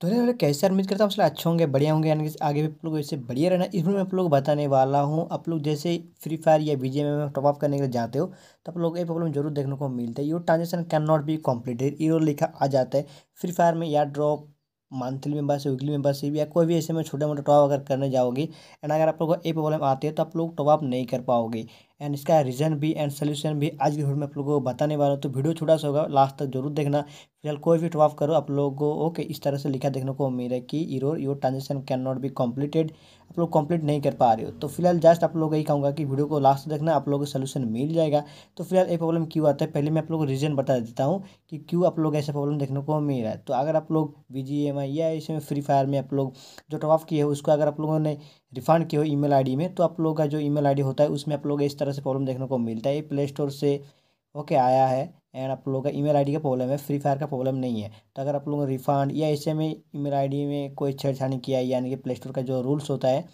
तो नहीं कैसे उम्मीद करता हूँ आप अच्छे होंगे बढ़िया होंगे यानी कि आगे भी आप लोग ऐसे बढ़िया रहना इसमें मैं आप लोग बताने वाला हूँ आप लोग जैसे फ्री फायर या बीजे में टॉपअप करने के लिए जाते हो तो आप लोग ये प्रॉब्लम जरूर देखने को मिलता है your transaction can not be completed ये लिखा आ जाता है फ्री फायर में या ड्रॉप मंथली में बस वीकली में बस या कोई भी ऐसे में छोटा मोटा टॉप अगर करने जाओगे एंड अगर आप लोग को ये प्रॉब्लम आती है तो आप लोग टॉपअप नहीं कर पाओगे एंड इसका रीज़न भी एंड सोल्यूशन भी आज की वीडियो में आप लोगों को बताने वाला हूँ तो वीडियो छोटा सा होगा लास्ट तक जरूर देखना फिलहाल कोई भी टॉप करो आप लोगों को ओके इस तरह से लिखा देखने को उम्मीद है कि your your transaction can not be completed आप लोग कंप्लीट नहीं कर पा रहे हो तो फिलहाल जस्ट आप लोग यही कहूँगा कि वीडियो को लास्ट देखना आप लोगों को सोल्यूशन मिल जाएगा तो फिलहाल ये प्रॉब्लम क्यों आता है पहले मैं आप लोगों को रीज़न बता देता हूँ कि क्यों आप लोग ऐसा प्रॉब्लम देखने को मिल रहा है तो अगर आप लोग बी जी एम आई या इसमें फ्री फायर में आप लोग जो टॉप किए हो उसको अगर आप लोगों ने रिफंड किए हो ईमेल आईडी में तो आप लोगों का जो ईमेल आईडी होता है उसमें आप लोग इस तरह से प्रॉब्लम देखने को मिलता है ये प्ले स्टोर से ओके आया है एंड आप लोगों का ईमेल आईडी का प्रॉब्लम है फ्री फायर का प्रॉब्लम नहीं है तो अगर आप लोगों ने रिफंड या ऐसे में ईमेल आईडी में कोई छेड़छाड़ी किया यानी कि प्ले स्टोर का जो रूल्स होता है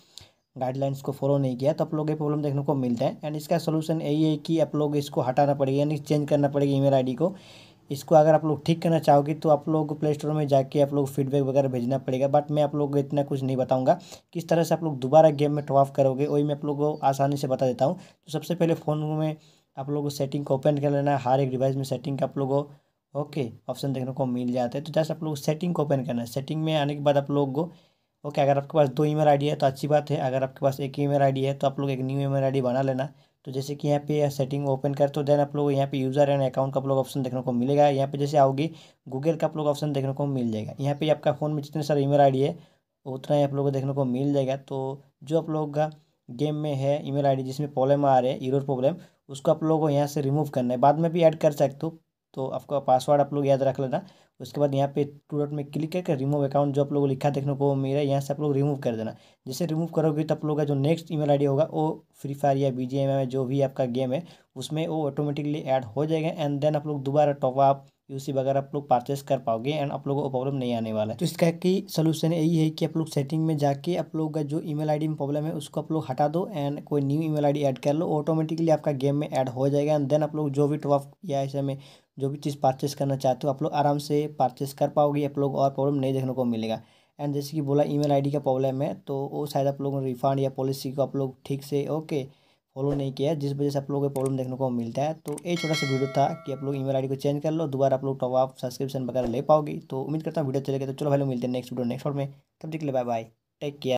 गाइडलाइंस को फॉलो नहीं किया तो आप लोग ये प्रॉब्लम देखने को मिलता है एंड इसका सोल्यूशन यही है कि आप लोग इसको हटाना पड़ेगा यानी चेंज करना पड़ेगा ई मेल को इसको अगर आप लोग ठीक करना चाहोगे तो आप लोग को प्ले स्टोर में जाके आप लोग फीडबैक वगैरह भेजना पड़ेगा बट मैं आप लोग को इतना कुछ नहीं बताऊंगा किस तरह से आप लोग दोबारा गेम में टॉप करोगे वही मैं आप लोग को आसानी से बता देता हूँ तो सबसे पहले फ़ोन में आप लोगों को सेटिंग को ओपन कर लेना है हर एक डिवाइस में सेटिंग का आप लोग को ओके ऑप्शन देखने को मिल जाता है तो जैसे आप लोग सेटिंग को ओपन करना है सेटिंग में आने के बाद आप लोग को ओके अगर आपके पास दो ईमेल आईडी है तो अच्छी बात है अगर आपके पास एक ईमेल आईडी है तो आप लोग एक न्यू ईमेल आईडी बना लेना तो जैसे कि यहाँ पे सेटिंग ओपन कर तो देन आप लोग यहाँ पे यूज़र एंड अकाउंट का आप लोग ऑप्शन देखने को मिलेगा यहाँ पे जैसे आओगे गूगल का आप लोग ऑप्शन देखने को मिल जाएगा यहाँ पे आपका फ़ोन में जितने सारे ईमेल आईडी है उतना ही आप लोगों को देखने को मिल जाएगा तो जो आप लोग का गेम में है ई मेल जिसमें प्रॉब्लम आ रहा है ईरोर प्रॉब्लम उसको आप लोगों को यहाँ से रिमूव करना है बाद में भी ऐड कर सकते हो तो आपका पासवर्ड आप लोग याद रख लेना उसके बाद यहाँ पे टू डॉट में क्लिक करके रिमूव अकाउंट जो आप लोगों को लिखा देखने को मेरा यहाँ से आप लोग रिमूव कर देना जैसे रिमूव करोगे तो आप लोग का जो नेक्स्ट ईमेल आईडी होगा वो फ्री फायर या बी जी जो भी आपका गेम है उसमें वो ऑटोमेटिकली ऐड हो जाएगा एंड देन आप लोग दोबारा टॉपअप यूसी वगैरह आप लोग परचेस कर पाओगे एंड आप लोगों को प्रॉब्लम नहीं आने वाला है तो इसका की सोल्यूशन यही है कि आप लोग सेटिंग में जाके आप लोग का जो ईमेल आईडी में प्रॉब्लम है उसको आप लोग हटा दो एंड कोई न्यू ईमेल आईडी ऐड कर लो ऑटोमेटिकली आपका गेम में ऐड हो जाएगा एंड देन आप लोग जो भी टॉप या ऐसे में जो भी चीज़ परचेस करना चाहते हो आप लोग आराम से परचेस कर पाओगे आप लोग और प्रॉब्लम नहीं देखने को मिलेगा एंड जैसे कि बोला ईमेल आईडी का प्रॉब्लम है तो वो शायद आप लोगों ने रिफंड या पॉलिसी को आप लोग ठीक से ओके फॉलो नहीं किया जिस वजह से आप लोगों को प्रॉब्लम देखने को मिलता है तो ये छोटा सा वीडियो था कि आप लोग ईमेल आईडी को चेंज कर लो दोबारा आप लोग टॉप आप सब्सक्रिप्शन वगैरह ले पाओगे तो उम्मीद करता हूँ वीडियो चले गए तो चलो भाई मिलते हैं नेक्स्ट वीडियो नेक्स्ट और में तब देख ले बाय बाय टेक केयर